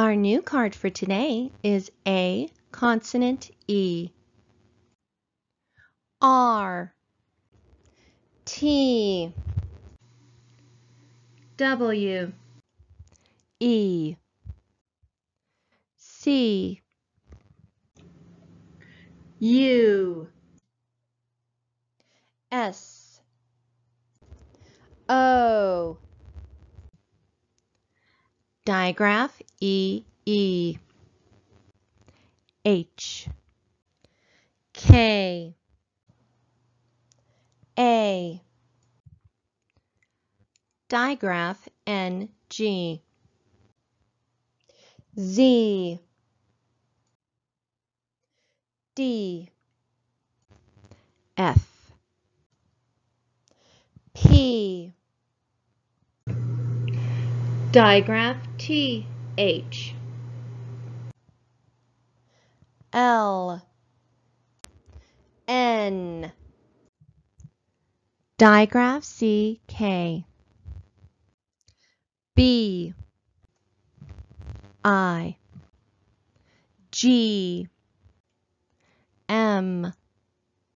Our new card for today is A consonant E. R T W E C U S O Digraph E E H K A Digraph N G Z D F P Digraph TH. L. N. Digraph CK. B. I. G. M.